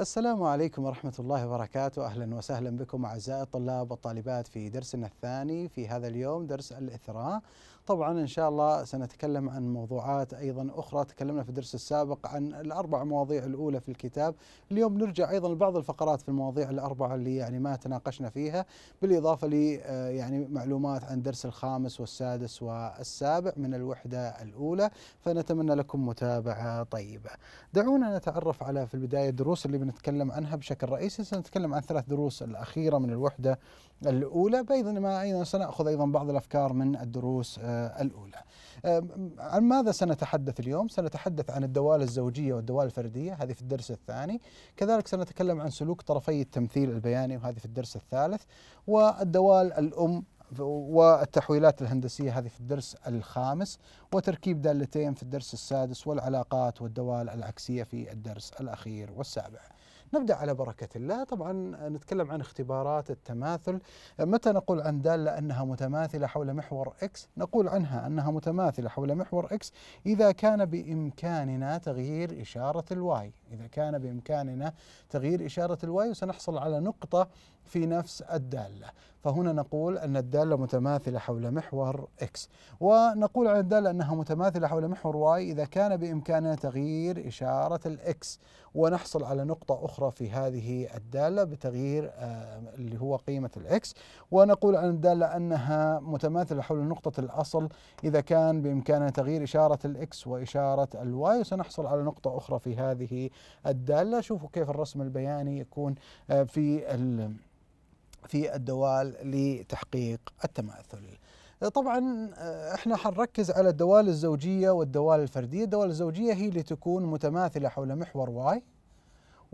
السلام عليكم ورحمة الله وبركاته أهلا وسهلا بكم أعزائي الطلاب والطالبات في درسنا الثاني في هذا اليوم درس الإثراء طبعا ان شاء الله سنتكلم عن موضوعات ايضا اخرى تكلمنا في الدرس السابق عن الاربع مواضيع الاولى في الكتاب اليوم نرجع ايضا لبعض الفقرات في المواضيع الاربعه اللي يعني ما تناقشنا فيها بالاضافه ل آه، يعني معلومات عن الدرس الخامس والسادس والسابع من الوحده الاولى فنتمنى لكم متابعه طيبه دعونا نتعرف على في البدايه الدروس اللي بنتكلم عنها بشكل رئيسي سنتكلم عن ثلاث دروس الاخيره من الوحده الأولى بينما أيضا سنأخذ أيضا بعض الأفكار من الدروس آه، الأولى آه، عن ماذا سنتحدث اليوم؟ سنتحدث عن الدوال الزوجية والدوال الفردية هذه في الدرس الثاني كذلك سنتكلم عن سلوك طرفي التمثيل البياني وهذه في الدرس الثالث والدوال الأم والتحويلات الهندسية هذه في الدرس الخامس وتركيب دالتين في الدرس السادس والعلاقات والدوال العكسية في الدرس الأخير والسابع نبدأ على بركة الله طبعا نتكلم عن اختبارات التماثل متى نقول عن دالة أنها متماثلة حول محور إكس نقول عنها أنها متماثلة حول محور إكس إذا كان بإمكاننا تغيير إشارة الواي إذا كان بإمكاننا تغيير إشارة الواي وسنحصل على نقطة في نفس الدالة فهنا نقول أن الدالة متماثلة حول محور X ونقول عن الدالة أنها متماثلة حول محور Y إذا كان بإمكاننا تغيير إشارة الإكس ونحصل على نقطة أخرى في هذه الدالة بتغيير آه، اللي هو قيمة الإكس ونقول عن الدالة أنها متماثلة حول نقطة الأصل إذا كان بإمكاننا تغيير إشارة الإكس وإشارة الواي وسنحصل على نقطة أخرى في هذه الدالة شوفوا كيف الرسم البياني يكون آه، في في الدوال لتحقيق التماثل طبعا آه، احنا حنركز على الدوال الزوجية والدوال الفردية الدوال الزوجية هي اللي تكون متماثلة حول محور واي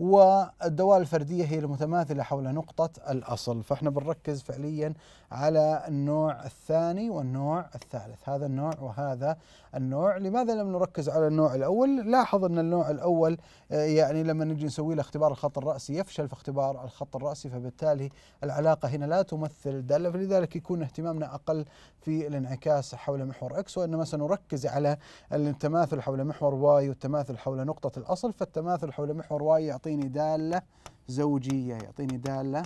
والدوال الفردية هي المتماثلة حول نقطة الأصل فإحنا بنركز فعليا على النوع الثاني والنوع الثالث هذا النوع وهذا النوع لماذا لم نركز على النوع الأول لاحظ أن النوع الأول آه، يعني لما نجي نسوي له اختبار الخط الرأسي يفشل في اختبار الخط الرأسي فبالتالي العلاقة هنا لا تمثل دالة فلذلك يكون اهتمامنا أقل في الانعكاس حول محور اكس وانما سنركز على التماثل حول محور واي والتماثل حول نقطة الأصل فالتماثل حول محور واي يعطي يعطيني دالة زوجية يعطيني دالة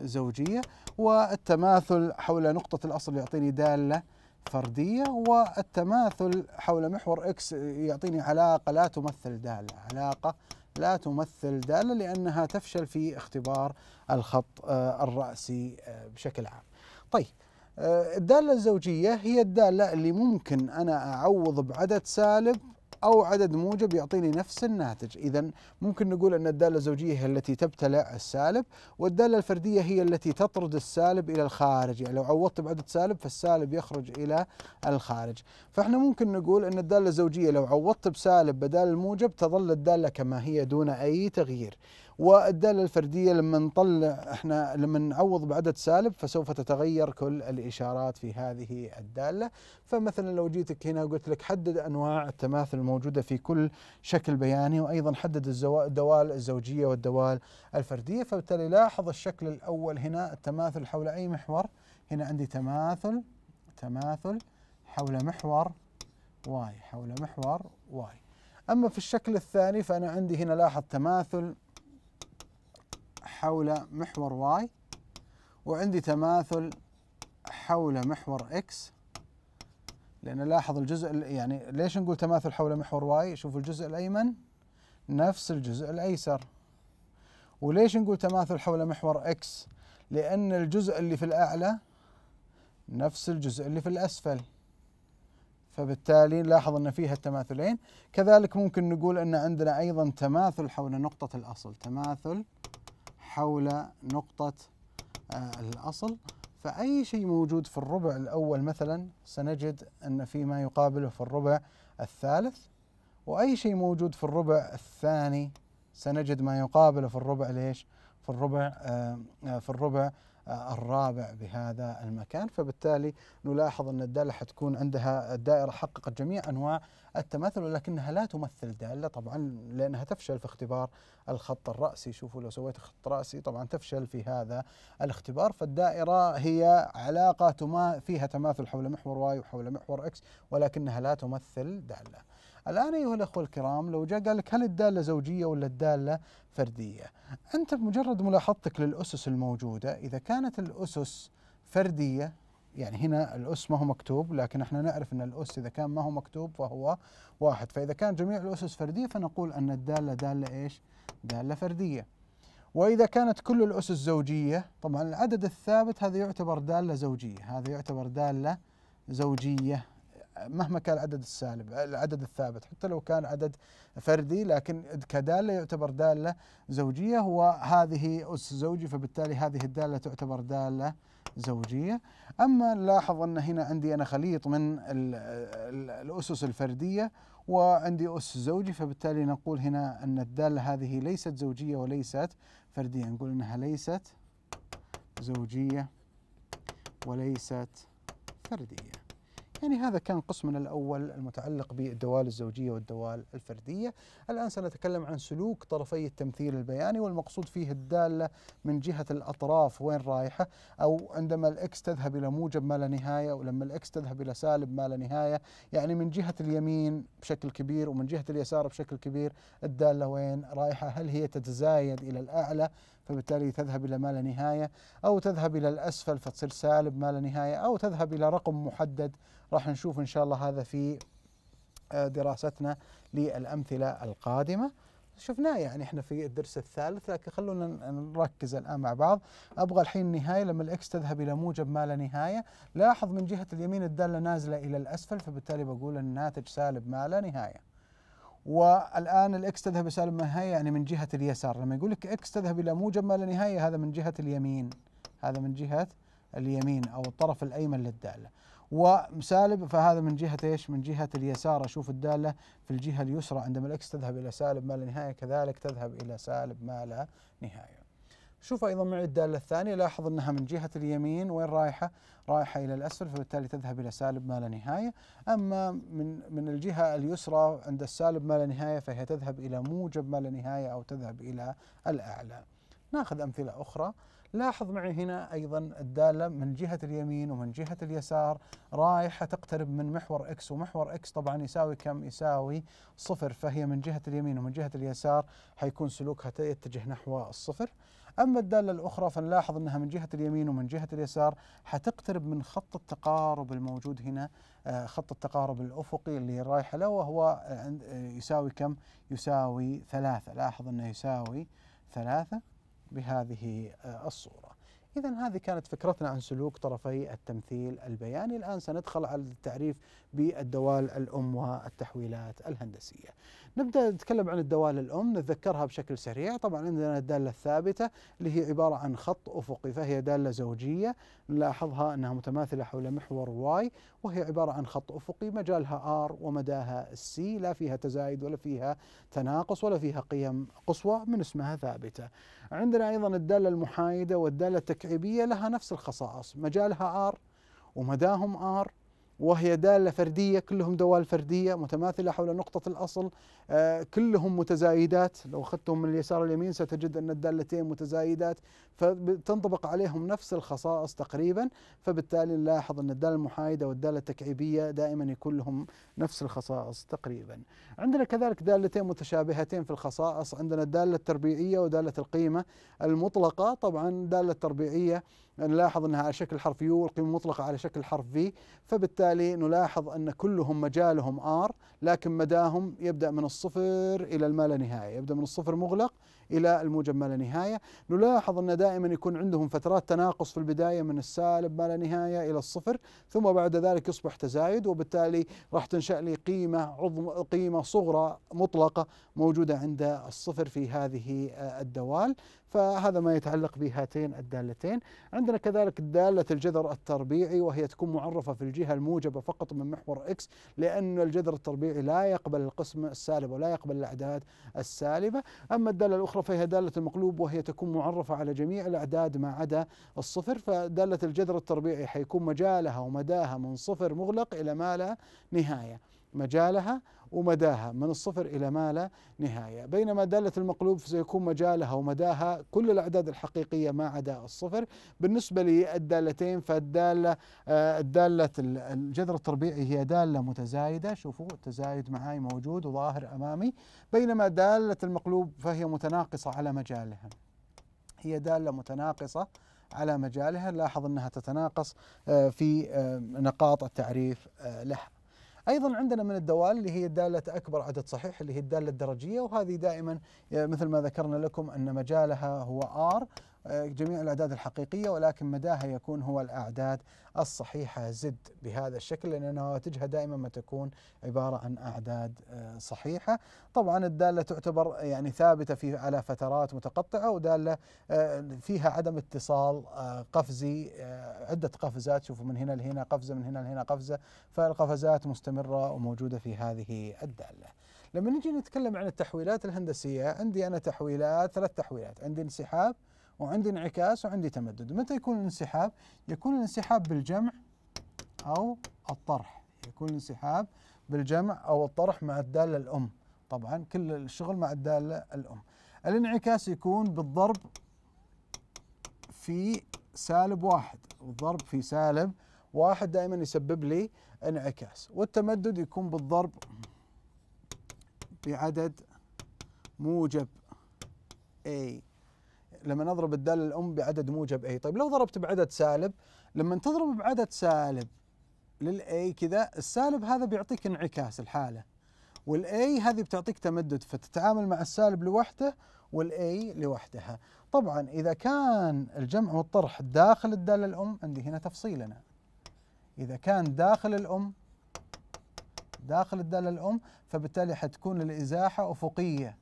زوجية والتماثل حول نقطة الأصل يعطيني دالة فردية والتماثل حول محور إكس يعطيني علاقة لا تمثل دالة علاقة لا تمثل دالة لأنها تفشل في اختبار الخط آه، الرأسي آه، بشكل عام طيب آه، الدالة الزوجية هي الدالة اللي ممكن أنا أعوض بعدد سالب أو عدد موجب يعطيني نفس الناتج إذا ممكن نقول أن الدالة الزوجية هي التي تبتلع السالب والدالة الفردية هي التي تطرد السالب إلى الخارج يعني لو عوضت بعدد سالب فالسالب يخرج إلى الخارج فإحنا ممكن نقول أن الدالة الزوجية لو عوضت بسالب بدال الموجب تظل الدالة كما هي دون أي تغيير والداله الفرديه لما نطلع احنا لما نعوض بعدد سالب فسوف تتغير كل الاشارات في هذه الداله فمثلا لو جيتك هنا وقلت لك حدد انواع التماثل الموجوده في كل شكل بياني وايضا حدد الدوال الزوجيه والدوال الفرديه فبالتالي لاحظ الشكل الاول هنا التماثل حول اي محور هنا عندي تماثل تماثل حول محور واي حول محور واي اما في الشكل الثاني فانا عندي هنا لاحظ تماثل حول محور واي وعندي تماثل حول محور اكس لان لاحظ الجزء يعني ليش نقول تماثل حول محور واي شوفوا الجزء الايمن نفس الجزء الايسر وليش نقول تماثل حول محور اكس لان الجزء اللي في الاعلى نفس الجزء اللي في الاسفل فبالتالي نلاحظ ان فيها التماثلين كذلك ممكن نقول ان عندنا ايضا تماثل حول نقطه الاصل تماثل حول نقطة آه، الأصل فأي شيء موجود في الربع الأول مثلا سنجد أن في ما يقابله في الربع الثالث وأي شيء موجود في الربع الثاني سنجد ما يقابله في الربع ليش؟ في الربع آه، آه، في الربع آه، الرابع بهذا المكان فبالتالي نلاحظ أن الدالة حتكون عندها الدائرة حققت جميع أنواع التماثل ولكنها لا تمثل دالة طبعا لأنها تفشل في اختبار الخط الرأسي شوفوا لو سويت خط رأسي طبعا تفشل في هذا الاختبار فالدائرة هي علاقة فيها تماثل حول محور واي وحول محور اكس ولكنها لا تمثل دالة الآن أيها الأخوة الكرام لو جاء قال لك هل الدالة زوجية ولا الدالة فردية أنت بمجرد ملاحظتك للأسس الموجودة إذا كانت الأسس فردية يعني هنا الأس ما هو مكتوب لكن احنا نعرف أن الأس إذا كان ما هو مكتوب فهو واحد فإذا كان جميع الأسس فردية فنقول أن الدالة دالة إيش دالة فردية وإذا كانت كل الأسس زوجية طبعا العدد الثابت هذا يعتبر دالة زوجية هذا يعتبر دالة زوجية مهما كان العدد السالب العدد الثابت حتى لو كان عدد فردي لكن كداله يعتبر داله زوجيه وهذه اس زوجي فبالتالي هذه الداله تعتبر داله زوجيه اما نلاحظ ان هنا عندي انا خليط من الاسس الفرديه وعندي اس زوجي فبالتالي نقول هنا ان الداله هذه ليست زوجيه وليست فرديه نقول انها ليست زوجيه وليست فرديه يعني هذا كان قسمنا الأول المتعلق بالدوال الزوجية والدوال الفردية الآن سنتكلم عن سلوك طرفي التمثيل البياني والمقصود فيه الدالة من جهة الأطراف وين رايحة أو عندما الإكس تذهب إلى موجب ما لا نهاية ولما الإكس تذهب إلى سالب ما لا نهاية يعني من جهة اليمين بشكل كبير ومن جهة اليسار بشكل كبير الدالة وين رايحة هل هي تتزايد إلى الأعلى فبالتالي تذهب إلى ما لا نهاية أو تذهب إلى الأسفل فتصير سالب ما لا نهاية أو تذهب إلى رقم محدد راح نشوف إن شاء الله هذا في آه، دراستنا للأمثلة القادمة شفناه يعني احنا في الدرس الثالث لكن خلونا نركز الان مع بعض ابغى الحين النهايه لما الاكس تذهب الى موجب ما لا نهايه لاحظ من جهه اليمين الداله نازله الى الاسفل فبالتالي بقول الناتج سالب ما لا نهايه والان الاكس تذهب سالب ما لا نهايه يعني من جهه اليسار لما يقول لك اكس تذهب الى موجب ما لا نهايه هذا من جهه اليمين هذا من جهه اليمين او الطرف الايمن للداله وسالب فهذا من جهه ايش؟ من جهه اليسار اشوف الداله في الجهه اليسرى عندما الاكس تذهب الى سالب ما لا نهايه كذلك تذهب الى سالب ما لا نهايه. شوف ايضا معي الداله الثانيه لاحظ انها من جهه اليمين وين رايحه؟ رايحه الى الاسفل فبالتالي تذهب الى سالب ما لا نهايه، اما من من الجهه اليسرى عند السالب ما لا نهايه فهي تذهب الى موجب ما لا نهايه او تذهب الى الاعلى. ناخذ امثله اخرى. لاحظ معي هنا ايضا الداله من جهه اليمين ومن جهه اليسار رايحه تقترب من محور اكس ومحور اكس طبعا يساوي كم؟ يساوي صفر فهي من جهه اليمين ومن جهه اليسار حيكون سلوكها يتجه نحو الصفر. اما الداله الاخرى فنلاحظ انها من جهه اليمين ومن جهه اليسار حتقترب من خط التقارب الموجود هنا آه، خط التقارب الافقي اللي رايحه له وهو آه، آه، يساوي كم؟ يساوي ثلاثه، لاحظ انه يساوي ثلاثه بهذه آه، الصورة إذا هذه كانت فكرتنا عن سلوك طرفي التمثيل البياني الآن سندخل على التعريف بالدوال الأم والتحويلات الهندسية نبدا نتكلم عن الدوال الام نتذكرها بشكل سريع طبعا عندنا الداله الثابته اللي هي عباره عن خط افقي فهي داله زوجيه نلاحظها انها متماثله حول محور واي وهي عباره عن خط افقي مجالها ار ومداها السي لا فيها تزايد ولا فيها تناقص ولا فيها قيم قصوى من اسمها ثابته عندنا ايضا الداله المحايده والداله التكعيبيه لها نفس الخصائص مجالها ار ومداهم ار وهي دالة فردية كلهم دوال فردية متماثلة حول نقطة الأصل آه، كلهم متزايدات لو أخذتهم من اليسار اليمين ستجد أن الدالتين متزايدات فتنطبق عليهم نفس الخصائص تقريبا فبالتالي نلاحظ أن الدالة المحايدة والدالة التكعيبية دائما يكون لهم نفس الخصائص تقريبا عندنا كذلك دالتين متشابهتين في الخصائص عندنا الدالة التربيعية ودالة القيمة المطلقة طبعا دالة تربيعية نلاحظ أنها على شكل حرف يو والقيمة المطلقة على شكل حرف في فبالتالي نلاحظ أن كلهم مجالهم آر لكن مداهم يبدأ من الصفر إلى الما لا نهاية يبدأ من الصفر مغلق إلى الموجب ما لا نهاية نلاحظ أن دائما يكون عندهم فترات تناقص في البداية من السالب ما لا نهاية إلى الصفر ثم بعد ذلك يصبح تزايد وبالتالي راح تنشأ لي قيمة عظم قيمة صغرى مطلقة موجودة عند الصفر في هذه آه، الدوال فهذا ما يتعلق بهاتين الدالتين عندنا كذلك دالة الجذر التربيعي وهي تكون معرفة في الجهة الموجبة فقط من محور إكس لأن الجذر التربيعي لا يقبل القسم السالب ولا يقبل الأعداد السالبة أما الدالة الأخرى فهي دالة المقلوب وهي تكون معرفة على جميع الأعداد ما عدا الصفر فدالة الجذر التربيعي حيكون مجالها ومداها من صفر مغلق إلى ما لا نهاية مجالها ومداها من الصفر إلى ما لا نهاية بينما دالة المقلوب سيكون مجالها ومداها كل الأعداد الحقيقية ما عدا الصفر بالنسبة للدالتين فالدالة آه، دالة الجذر التربيعي هي دالة متزايدة شوفوا التزايد معاي موجود وظاهر أمامي بينما دالة المقلوب فهي متناقصة على مجالها هي دالة متناقصة على مجالها لاحظ أنها تتناقص آه، في آه، نقاط التعريف لها ايضا عندنا من الدوال اللي هي الداله اكبر عدد صحيح اللي هي الداله الدرجيه وهذه دائما آه، مثل ما ذكرنا لكم ان مجالها هو ار آه، جميع الأعداد الحقيقية ولكن مداها يكون هو الأعداد الصحيحة زد بهذا الشكل لأن نواتجها دائما ما تكون عبارة عن أعداد آه، صحيحة طبعا الدالة تعتبر يعني ثابتة في على فترات متقطعة ودالة آه، فيها عدم اتصال قفزي عدة قفزات شوفوا من هنا لهنا قفزة من هنا لهنا قفزة فالقفزات مستمرة وموجودة في هذه الدالة لما نجي نتكلم عن التحويلات الهندسية عندي أنا تحويلات ثلاث تحويلات عندي انسحاب وعندي انعكاس وعندي تمدد متى يكون الانسحاب يكون الانسحاب بالجمع او الطرح يكون الانسحاب بالجمع او الطرح مع الداله الام طبعا كل الشغل مع الداله الام الانعكاس يكون بالضرب في سالب واحد الضرب في سالب واحد دائما يسبب لي انعكاس والتمدد يكون بالضرب بعدد موجب A لما نضرب الداله الام بعدد موجب A طيب لو ضربت بعدد سالب لما تضرب بعدد سالب للA كذا السالب هذا بيعطيك انعكاس الحاله والA هذه بتعطيك تمدد فتتعامل مع السالب لوحده والA لوحدها طبعا اذا كان الجمع والطرح داخل الداله الام عندي هنا تفصيلنا اذا كان داخل الام داخل الداله الام فبالتالي حتكون الازاحه افقيه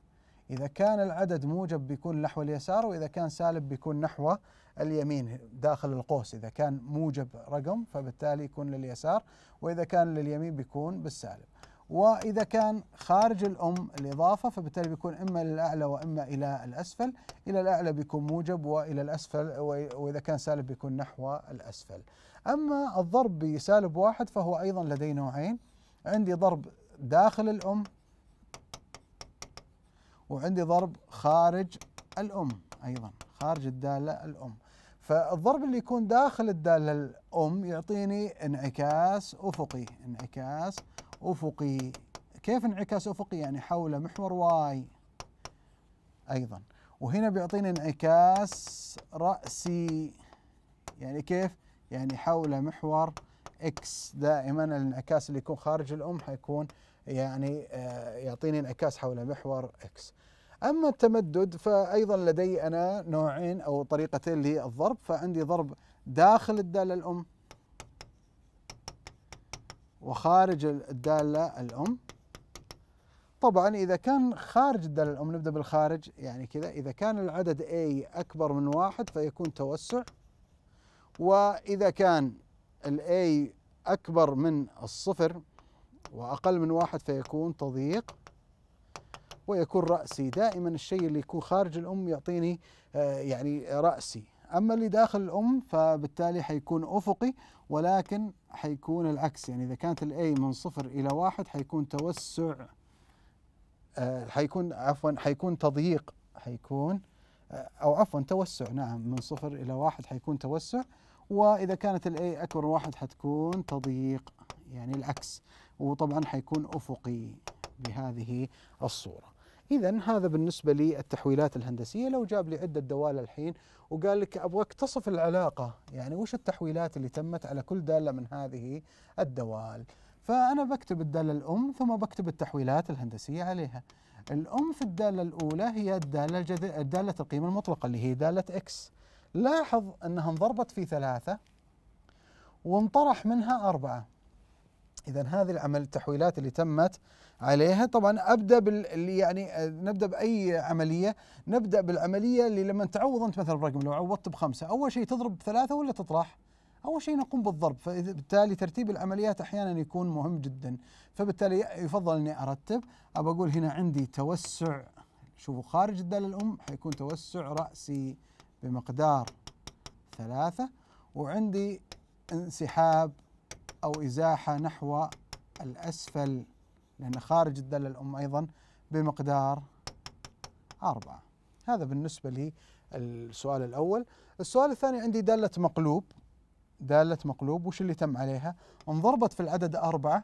إذا كان العدد موجب بيكون نحو اليسار وإذا كان سالب بيكون نحو اليمين داخل القوس إذا كان موجب رقم فبالتالي يكون لليسار وإذا كان لليمين بيكون بالسالب وإذا كان خارج الأم الإضافة فبالتالي بيكون إما للأعلى وإما إلى الأسفل إلى الأعلى بيكون موجب وإلى الأسفل وإذا كان سالب بيكون نحو الأسفل أما الضرب بسالب واحد فهو أيضا لديه نوعين عندي ضرب داخل الأم وعندي ضرب خارج الأم أيضا خارج الدالة الأم فالضرب اللي يكون داخل الدالة الأم يعطيني انعكاس أفقي انعكاس أفقي كيف انعكاس أفقي يعني حول محور واي أيضا وهنا بيعطيني انعكاس رأسي يعني كيف يعني حول محور اكس دائما الانعكاس اللي يكون خارج الأم حيكون يعني آه، يعطيني انعكاس حول محور اكس اما التمدد فايضا لدي انا نوعين او طريقتين للضرب فعندي ضرب داخل الداله الام وخارج الداله الام طبعا اذا كان خارج الداله الام نبدا بالخارج يعني كذا اذا كان العدد اي اكبر من واحد فيكون توسع واذا كان ال اكبر من الصفر وأقل من واحد فيكون تضييق ويكون رأسي دائما الشيء اللي يكون خارج الأم يعطيني آه، يعني رأسي أما اللي داخل الأم فبالتالي حيكون أفقي ولكن حيكون العكس يعني إذا كانت الأي من صفر إلى واحد حيكون توسع آه، حيكون عفوا حيكون تضييق حيكون آه، أو عفوا توسع نعم من صفر إلى واحد حيكون توسع وإذا كانت الأي أكبر واحد حتكون تضييق يعني العكس وطبعا حيكون أفقي بهذه الصورة إذا هذا بالنسبة للتحويلات الهندسية لو جاب لي عدة دوال الحين وقال لك أبغاك تصف العلاقة يعني وش التحويلات اللي تمت على كل دالة من هذه الدوال فأنا بكتب الدالة الأم ثم بكتب التحويلات الهندسية عليها الأم في الدالة الأولى هي الدالة, دالة القيمة المطلقة اللي هي دالة إكس لاحظ أنها انضربت في ثلاثة وانطرح منها أربعة إذا هذه العمل التحويلات اللي تمت عليها طبعا ابدا بال يعني آه، نبدا باي عمليه نبدا بالعمليه اللي لما تعوض انت مثلا برقم لو عوضت بخمسه اول شيء تضرب بثلاثه ولا تطرح؟ اول شيء نقوم بالضرب فبالتالي ترتيب العمليات احيانا يكون مهم جدا فبالتالي يفضل اني ارتب ابى اقول هنا عندي توسع شوفوا خارج الداله الام حيكون توسع راسي بمقدار ثلاثه وعندي انسحاب أو إزاحة نحو الأسفل لأن خارج الدالة الأم أيضا بمقدار أربعة هذا بالنسبة لي السؤال الأول السؤال الثاني عندي دالة مقلوب دالة مقلوب وش اللي تم عليها انضربت في العدد أربعة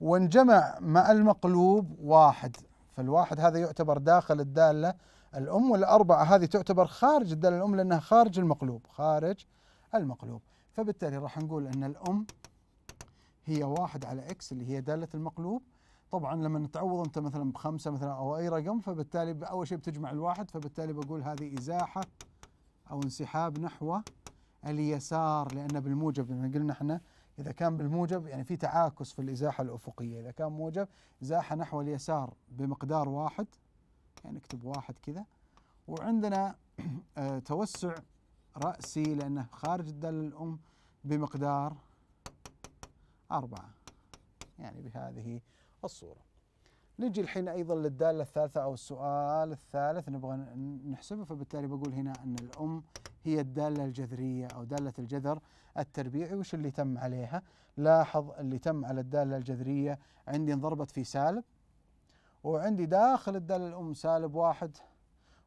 وانجمع مع المقلوب واحد فالواحد هذا يعتبر داخل الدالة الأم والأربعة هذه تعتبر خارج الدالة الأم لأنها خارج المقلوب خارج المقلوب فبالتالي راح نقول أن الأم هي واحد على اكس اللي هي داله المقلوب طبعا لما تعوض انت مثلا بخمسه مثلا او اي رقم فبالتالي اول شيء بتجمع الواحد فبالتالي بقول هذه ازاحه او انسحاب نحو اليسار لان بالموجب لان قلنا احنا اذا كان بالموجب يعني في تعاكس في الازاحه الافقيه اذا كان موجب ازاحه نحو اليسار بمقدار واحد يعني نكتب واحد كذا وعندنا آه، توسع راسي لانه خارج الداله الام بمقدار أربعة يعني بهذه الصورة نجي الحين أيضا للدالة الثالثة أو السؤال الثالث نبغى نحسبه فبالتالي بقول هنا أن الأم هي الدالة الجذرية أو دالة الجذر التربيعي وش اللي تم عليها لاحظ اللي تم على الدالة الجذرية عندي انضربت في سالب وعندي داخل الدالة الأم سالب واحد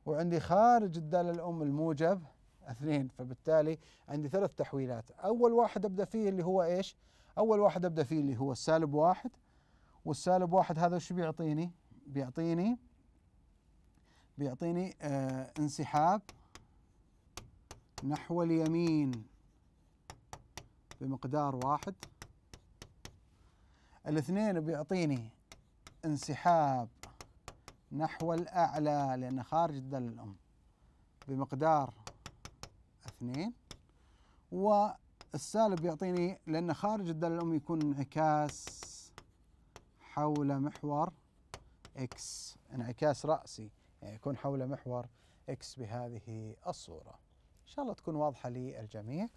وعندي خارج الدالة الأم الموجب اثنين فبالتالي عندي ثلاث تحويلات أول واحد أبدأ فيه اللي هو إيش اول واحد ابدا فيه اللي هو السالب واحد والسالب واحد هذا شو بيعطيني؟ بيعطيني بيعطيني آه انسحاب نحو اليمين بمقدار واحد الاثنين بيعطيني انسحاب نحو الأعلى لأنه خارج الدالة الأم بمقدار اثنين و السالب يعطيني لأن خارج الدالة الأم يكون انعكاس حول محور إكس انعكاس رأسي يعني يكون حول محور إكس بهذه الصورة إن شاء الله تكون واضحة للجميع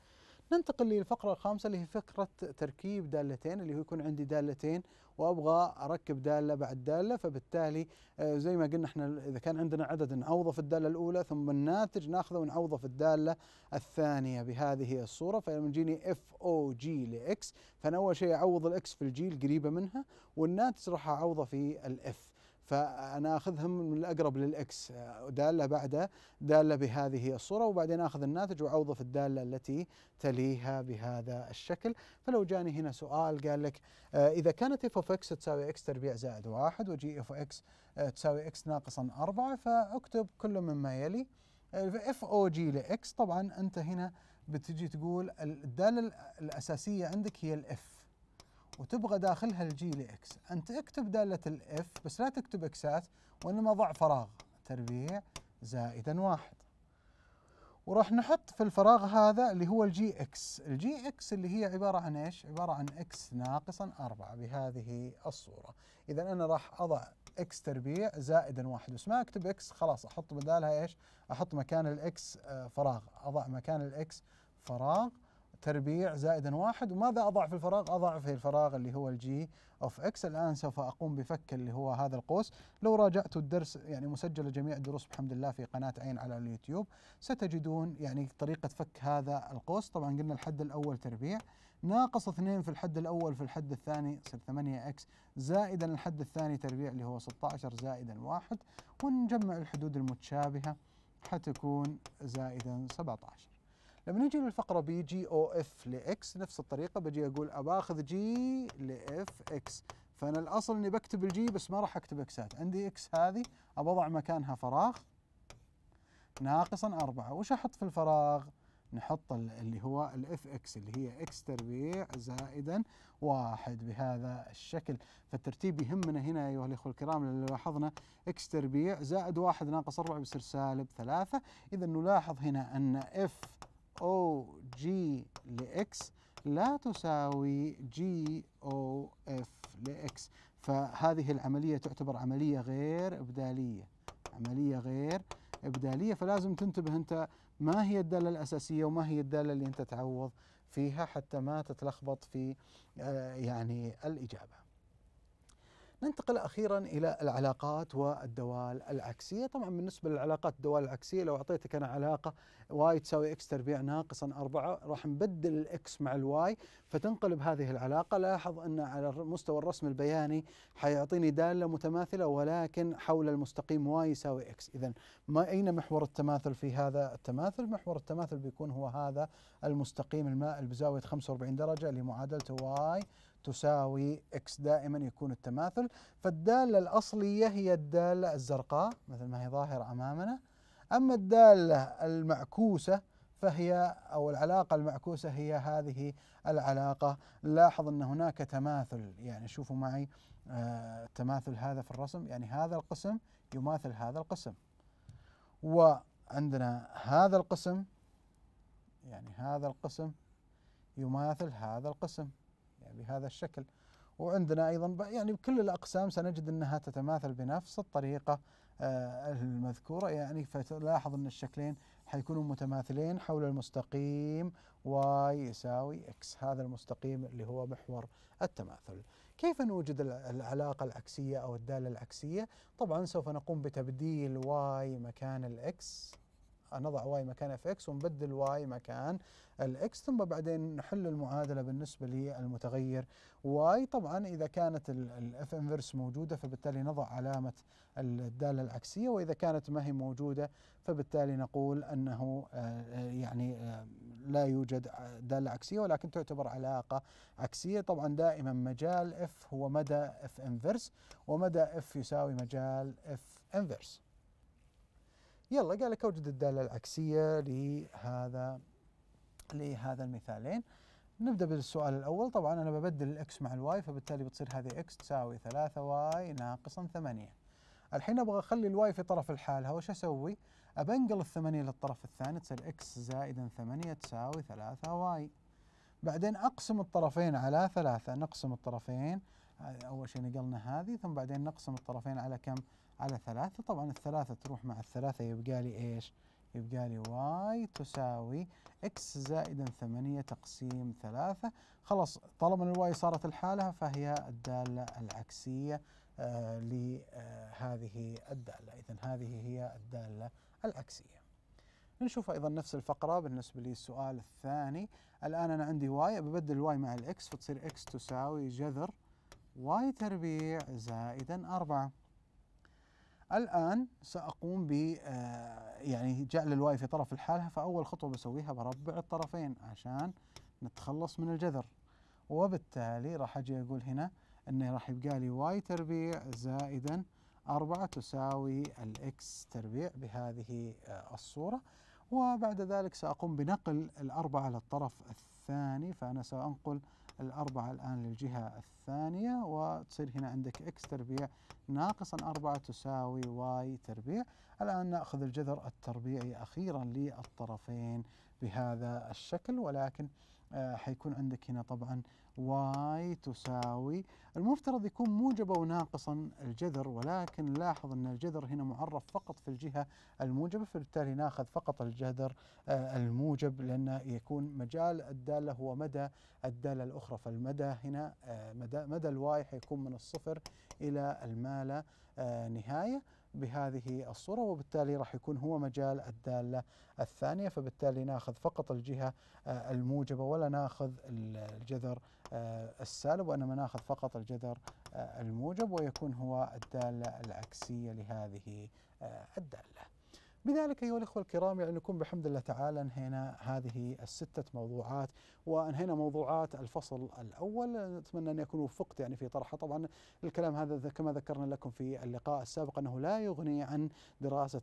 ننتقل للفقرة الخامسة اللي هي فكرة تركيب دالتين اللي هو يكون عندي دالتين وأبغى أركب دالة بعد دالة فبالتالي آه، زي ما قلنا احنا إذا كان عندنا عدد نعوضه في الدالة الأولى ثم الناتج ناخذه ونعوضه في الدالة الثانية بهذه الصورة فلما يجيني اف او جي لإكس فأنا أول شيء أعوض الإكس في الجي القريبة منها والناتج راح أعوضه في الإف فانا اخذهم من الاقرب للاكس داله بعده داله بهذه الصوره وبعدين اخذ الناتج واعوضه في الداله التي تليها بهذا الشكل، فلو جاني هنا سؤال قال لك آه، اذا كانت اف اوف اكس تساوي اكس تربيع زائد واحد وجي اف اكس تساوي اكس ناقصا اربعه فاكتب كل مما يلي اف او جي لاكس طبعا انت هنا بتجي تقول الداله الاساسيه عندك هي الاف وتبغى داخلها الجي لإكس أنت اكتب دالة الإف بس لا تكتب إكسات وإنما ضع فراغ تربيع زائدا واحد وراح نحط في الفراغ هذا اللي هو الجي اكس، الجي اكس اللي هي عبارة عن ايش؟ عبارة عن اكس ناقصا أربعة بهذه الصورة، إذا أنا راح أضع اكس تربيع زائدا واحد بس ما أكتب اكس خلاص أحط بدالها ايش؟ أحط مكان الاكس آه، فراغ، أضع مكان الاكس فراغ تربيع زائدا واحد وماذا أضع في الفراغ؟ أضع في الفراغ اللي هو الجي أوف إكس الآن سوف أقوم بفك اللي هو هذا القوس لو راجعت الدرس يعني مسجل جميع الدروس بحمد الله في قناة عين على اليوتيوب ستجدون يعني طريقة فك هذا القوس طبعا قلنا الحد الأول تربيع ناقص 2 في الحد الأول في الحد الثاني يصير 8 إكس زائدا الحد الثاني تربيع اللي هو 16 زائدا واحد ونجمع الحدود المتشابهة حتكون زائدا 17 لما نجي للفقره بي جي او اف لاكس نفس الطريقه بجي اقول ابى اخذ جي لاف اكس فانا الاصل اني بكتب الجي بس ما راح اكتب اكسات عندي اكس هذه ابى اضع مكانها فراغ ناقصا أربعة وش احط في الفراغ؟ نحط اللي هو الاف اكس اللي هي اكس تربيع زائدا واحد بهذا الشكل فالترتيب يهمنا هنا ايها الاخوه الكرام اللي لاحظنا اكس تربيع زائد واحد ناقص اربعه بيصير سالب ثلاثه اذا نلاحظ هنا ان اف أو جي لإكس لا تساوي جي أو إف لإكس فهذه العملية تعتبر عملية غير إبدالية عملية غير إبدالية فلازم تنتبه أنت ما هي الدالة الأساسية وما هي الدالة اللي أنت تعوض فيها حتى ما تتلخبط في آه، يعني الإجابة ننتقل اخيرا الى العلاقات والدوال العكسيه، طبعا بالنسبه للعلاقات الدوال العكسيه لو اعطيتك انا علاقه واي تساوي اكس تربيع ناقصا أربعة راح نبدل الاكس مع الواي فتنقلب هذه العلاقه، لاحظ ان على مستوى الرسم البياني حيعطيني داله متماثله ولكن حول المستقيم واي يساوي اكس، اذا ما اين محور التماثل في هذا التماثل؟ محور التماثل بيكون هو هذا المستقيم المائل بزاويه 45 درجه لمعادلته واي تساوي اكس دائما يكون التماثل فالدالة الأصلية هي الدالة الزرقاء مثل ما هي ظاهرة أمامنا أما الدالة المعكوسة فهي أو العلاقة المعكوسة هي هذه العلاقة لاحظ أن هناك تماثل يعني شوفوا معي آه، تماثل هذا في الرسم يعني هذا القسم يماثل هذا القسم وعندنا هذا القسم يعني هذا القسم يماثل هذا القسم بهذا الشكل وعندنا ايضا يعني بكل الاقسام سنجد انها تتماثل بنفس الطريقه آه، المذكوره يعني فتلاحظ ان الشكلين حيكونوا متماثلين حول المستقيم واي يساوي اكس هذا المستقيم اللي هو محور التماثل. كيف نوجد العلاقه العكسيه او الداله العكسيه؟ طبعا سوف نقوم بتبديل واي مكان الاكس نضع واي مكان اف اكس ونبدل واي مكان الاكس ثم بعدين نحل المعادله بالنسبه للمتغير واي طبعا اذا كانت الاف انفرس موجوده فبالتالي نضع علامه الداله العكسيه واذا كانت ما هي موجوده فبالتالي نقول انه آه، آه، يعني آه، لا يوجد داله عكسيه ولكن تعتبر علاقه عكسيه طبعا دائما مجال اف هو مدى اف انفرس ومدى اف يساوي مجال اف انفرس يلا قال لك اوجد الداله العكسيه لهذا لهذا المثالين نبدا بالسؤال الاول طبعا انا ببدل الاكس مع الواي فبالتالي بتصير هذه اكس تساوي 3 واي ناقصا 8 الحين ابغى اخلي الواي في طرف لحالها وش اسوي؟ ابنقل ال8 للطرف الثاني تصير اكس زائدا 8 تساوي 3 واي بعدين اقسم الطرفين على ثلاثة نقسم الطرفين اول شيء نقلنا هذه ثم بعدين نقسم الطرفين على كم؟ على ثلاثة طبعا الثلاثة تروح مع الثلاثة يبقى لي إيش يبقى لي واي تساوي إكس زائدا ثمانية تقسيم ثلاثة خلاص طالما الواي صارت الحالة فهي الدالة العكسية آه، لهذه آه، الدالة إذا هذه هي الدالة العكسية نشوف ايضا نفس الفقره بالنسبه للسؤال الثاني الان انا عندي واي ببدل واي مع الاكس فتصير اكس تساوي جذر واي تربيع زائدا أربعة الآن سأقوم ب آه، يعني جعل الواي في طرف الحالة فأول خطوة بسويها بربع الطرفين عشان نتخلص من الجذر وبالتالي راح أجي أقول هنا أنه راح يبقى لي واي تربيع زائدا أربعة تساوي الإكس تربيع بهذه آه، الصورة وبعد ذلك سأقوم بنقل الأربعة للطرف الثاني فأنا سأنقل الأربعة الآن للجهة الثانية وتصير هنا عندك X تربيع ناقص الأربعة تساوي Y تربيع الآن نأخذ الجذر التربيعي أخيرا للطرفين بهذا الشكل ولكن آه، حيكون عندك هنا طبعا واي تساوي المفترض يكون موجبة وناقصا الجذر ولكن لاحظ أن الجذر هنا معرف فقط في الجهة الموجبة فبالتالي ناخذ فقط الجذر آه، الموجب لأن يكون مجال الدالة هو مدى الدالة الأخرى فالمدى هنا آه، مدى, مدى الواي حيكون من الصفر إلى المالة نهاية بهذه الصورة وبالتالي راح يكون هو مجال الدالة الثانية فبالتالي ناخذ فقط الجهة آه، الموجبة ولا ناخذ الجذر آه، السالب وإنما ناخذ فقط الجذر آه، الموجب ويكون هو الدالة العكسية لهذه الدالة بذلك أيها الأخوة الكرام يعني نكون بحمد الله تعالى انهينا هذه الستة موضوعات وانهينا موضوعات الفصل الأول أتمنى أن يكون وفقت يعني في طرحها طبعا الكلام هذا كما ذكرنا لكم في اللقاء السابق أنه لا يغني عن دراسة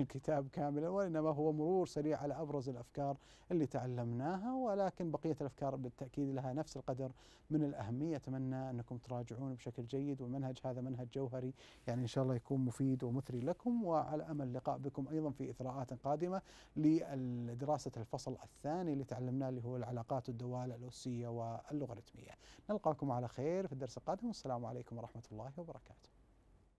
الكتاب كاملا وإنما هو مرور سريع على أبرز الأفكار اللي تعلمناها ولكن بقية الأفكار بالتأكيد لها نفس القدر من الأهمية أتمنى أنكم تراجعون بشكل جيد والمنهج هذا منهج جوهري يعني إن شاء الله يكون مفيد ومثري لكم وعلى أمل اللقاء بكم أيضا أيضا في إثراءات قادمة لدراسة الفصل الثاني اللي تعلمناه اللي هو العلاقات الدوال الأسية واللوغاريتمية نلقاكم على خير في الدرس القادم والسلام عليكم ورحمة الله وبركاته